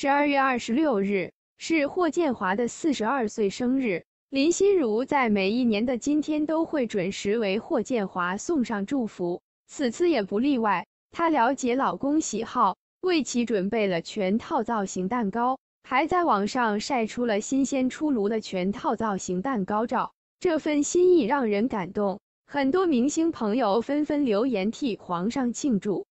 十二月二十六日是霍建华的四十二岁生日，林心如在每一年的今天都会准时为霍建华送上祝福，此次也不例外。她了解老公喜好，为其准备了全套造型蛋糕，还在网上晒出了新鲜出炉的全套造型蛋糕照。这份心意让人感动，很多明星朋友纷纷留言替皇上庆祝。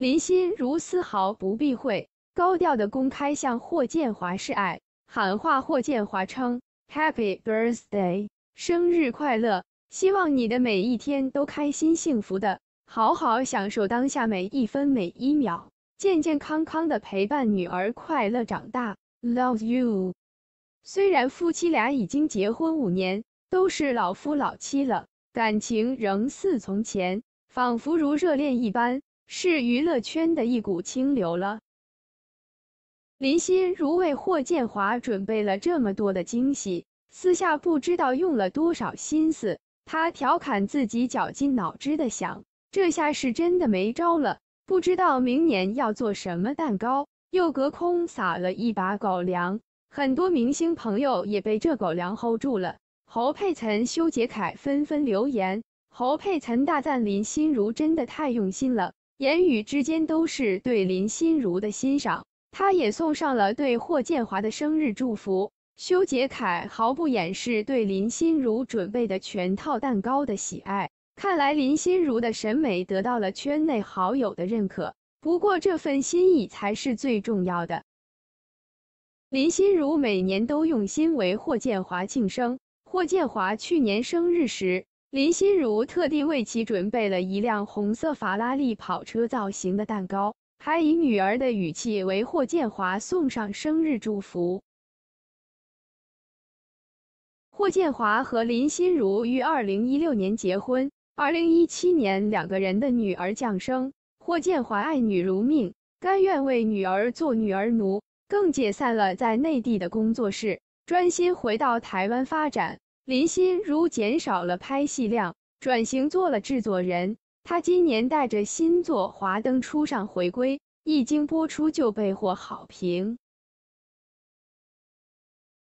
林心如丝毫不避讳，高调的公开向霍建华示爱，喊话霍建华称：“Happy Birthday，生日快乐！希望你的每一天都开心幸福的，好好享受当下每一分每一秒，健健康康的陪伴女儿快乐长大。Love you。”虽然夫妻俩已经结婚五年，都是老夫老妻了，感情仍似从前，仿佛如热恋一般。是娱乐圈的一股清流了。林心如为霍建华准备了这么多的惊喜，私下不知道用了多少心思。他调侃自己绞尽脑汁的想，这下是真的没招了。不知道明年要做什么蛋糕，又隔空撒了一把狗粮。很多明星朋友也被这狗粮 hold 住了。侯佩岑、修杰楷纷纷留言，侯佩岑大赞林心如真的太用心了。言语之间都是对林心如的欣赏，他也送上了对霍建华的生日祝福。修杰楷毫不掩饰对林心如准备的全套蛋糕的喜爱，看来林心如的审美得到了圈内好友的认可。不过，这份心意才是最重要的。林心如每年都用心为霍建华庆生，霍建华去年生日时。林心如特地为其准备了一辆红色法拉利跑车造型的蛋糕，还以女儿的语气为霍建华送上生日祝福。霍建华和林心如于2016年结婚，2017年两个人的女儿降生。霍建华爱女如命，甘愿为女儿做女儿奴，更解散了在内地的工作室，专心回到台湾发展。林心如减少了拍戏量，转型做了制作人。她今年带着新作《华灯初上》回归，一经播出就被获好评。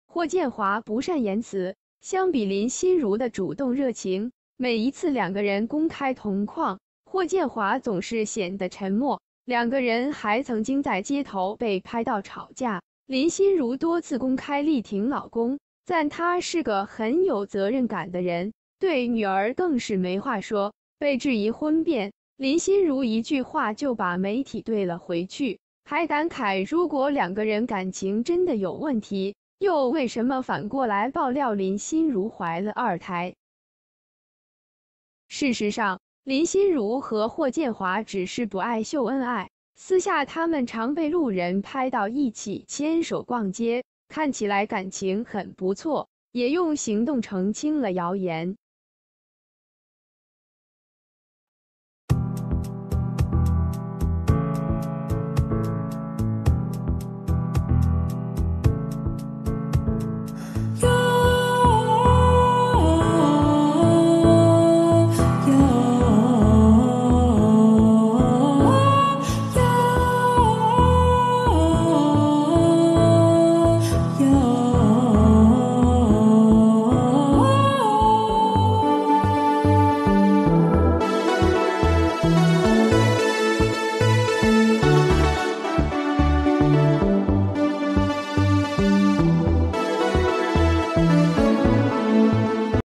霍建华不善言辞，相比林心如的主动热情，每一次两个人公开同框，霍建华总是显得沉默。两个人还曾经在街头被拍到吵架，林心如多次公开力挺老公。赞他是个很有责任感的人，对女儿更是没话说。被质疑婚变，林心如一句话就把媒体怼了回去，还感慨：如果两个人感情真的有问题，又为什么反过来爆料林心如怀了二胎？事实上，林心如和霍建华只是不爱秀恩爱，私下他们常被路人拍到一起牵手逛街。看起来感情很不错，也用行动澄清了谣言。